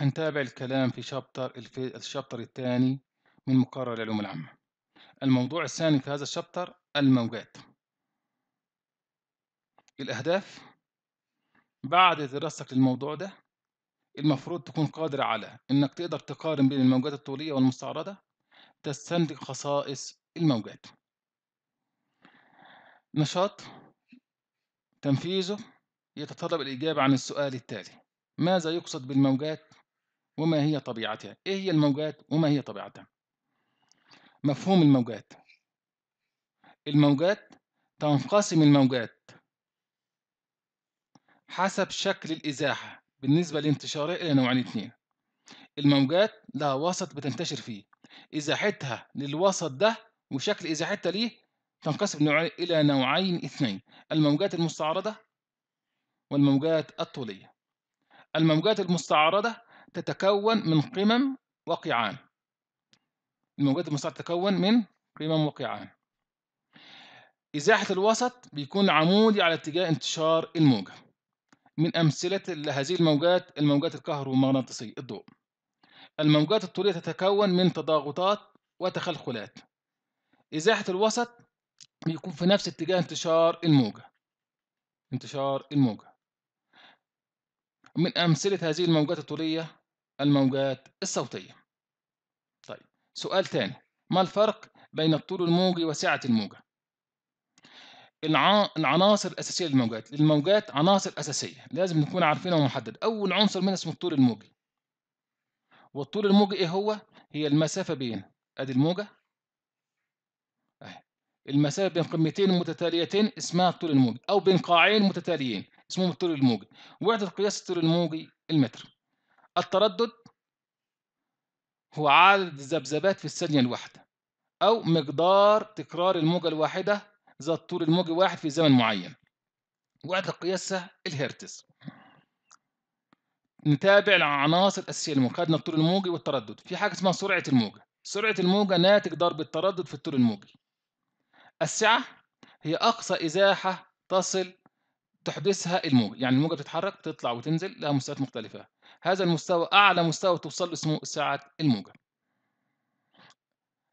هنتابع الكلام في شابتر الفي... الشابتر الثاني من مقرر العلوم العامة الموضوع الثاني في هذا الشابتر الموجات الأهداف بعد دراستك للموضوع ده المفروض تكون قادر على إنك تقدر تقارن بين الموجات الطولية والمستعرضة تستنتج خصائص الموجات نشاط تنفيذه يتطلب الإجابة عن السؤال التالي ماذا يقصد بالموجات وما هي طبيعتها إيه هي الموجات وما هي طبيعتها مفهوم الموجات الموجات تنقسم الموجات حسب شكل الإزاحة بالنسبة لانتشارها إلى نوعين اثنين الموجات لها وسط بتنتشر فيه إزاحتها للوسط ده وشكل إزاحتها ليه تنقسم إلى نوعين اثنين الموجات المستعرضة والموجات الطولية الموجات المستعرضة تتكون من قمم وقيعان الموجات المستعار تتكون من قمم وقيعان إزاحة الوسط بيكون عمودي على اتجاه انتشار الموجة من أمثلة هذه الموجات الموجات الكهرومغناطيسية الضوء الموجات الطولية تتكون من تضاغطات وتخلخلات إزاحة الوسط بيكون في نفس اتجاه انتشار الموجة انتشار الموجة من أمثلة هذه الموجات الطولية الموجات الصوتية طيب سؤال تاني ما الفرق بين الطول الموجي وسعة الموجة العناصر الأساسية للموجات للموجات عناصر أساسية لازم نكون عارفينها ومحدد أول عنصر منها اسمه الطول الموجي والطول الموجي إيه هو هي المسافة بين أدي الموجة المسافة بين قمتين متتاليتين اسمها الطول الموجي أو بين قاعين متتاليين اسمهم الطول الموجي وحدة قياس الطول الموجي المتر التردد هو عدد الذبذبات في الثانية الواحدة أو مقدار تكرار الموجة الواحدة ذات طول الموجة واحد في زمن معين وعدد قياسها الهرتز نتابع العناصر الأساسية للموجة خدنا الطول الموجي والتردد في حاجة اسمها سرعة الموجة سرعة الموجة ناتج ضرب التردد في الطول الموجي السعة هي أقصى إزاحة تصل تحدثها الموجة يعني الموجة بتتحرك تطلع وتنزل لها مستويات مختلفة هذا المستوى أعلى مستوى توصل له اسمه ساعة الموجة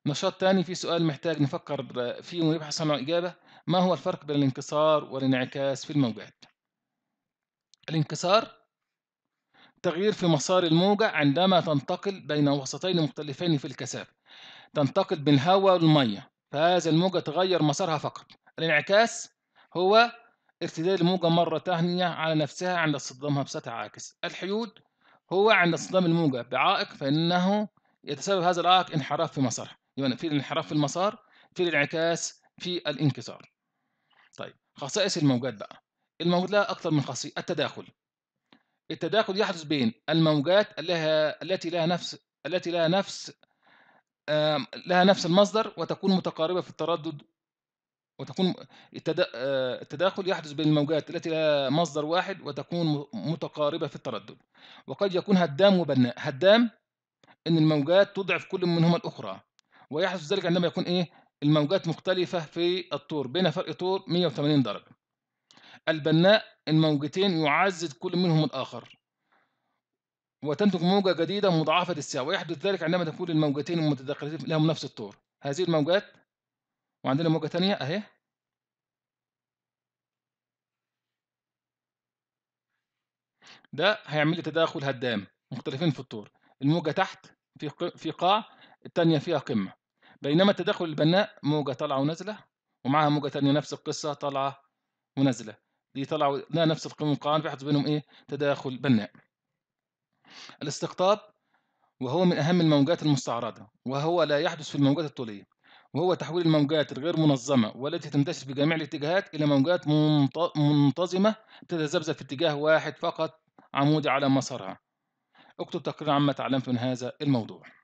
نشاط تاني في سؤال محتاج نفكر فيه ونبحث عنه إجابة ما هو الفرق بين الانكسار والانعكاس في الموجات الانكسار تغيير في مسار الموجة عندما تنتقل بين وسطين مختلفين في الكثافة تنتقل بين الهواء والمية فهذا الموجة تغير مسارها فقط الانعكاس هو ارتداد الموجة مرة ثانية على نفسها عند اصطدامها بسطح عاكس الحيود هو عند اصطدام الموجة بعائق فإنه يتسبب هذا العائق انحراف في مسارها يعني في الانحراف في المسار في الانعكاس في الانكسار طيب خصائص الموجات بقى الموجات لها أكثر من خاصية التداخل التداخل يحدث بين الموجات لها التي لها نفس التي لها نفس لها نفس المصدر وتكون متقاربة في التردد وتكون آه، التداخل يحدث بين الموجات التي لها مصدر واحد وتكون متقاربة في التردد وقد يكون هدام وبناء هدام أن الموجات تضعف كل منهما الأخرى ويحدث ذلك عندما يكون إيه الموجات مختلفة في الطور بين فرق طور 180 درجة البناء الموجتين يعزز كل منهم الآخر وتنتج موجة جديدة مضاعفة السعة ويحدث ذلك عندما تكون الموجتين المتداخلتين لهم نفس الطور هذه الموجات وعندنا موجة تانية أهي ده هيعمل لي تداخل هدام مختلفين في الطور الموجة تحت في في قاع التانية فيها قمة بينما التداخل البناء موجة طالعة ونازلة ومعاها موجة تانية نفس القصة طالعة ونازلة دي طالعة لا نفس القمة والقاعان بيحدث بينهم إيه تداخل بناء الاستقطاب وهو من أهم الموجات المستعرضة وهو لا يحدث في الموجات الطولية وهو تحويل الموجات الغير منظمة والتي تنتشر في جميع الاتجاهات إلى موجات منتظمة تتذبذب في اتجاه واحد فقط عمودي على مسارها اكتب تقرير عما تعلمت من هذا الموضوع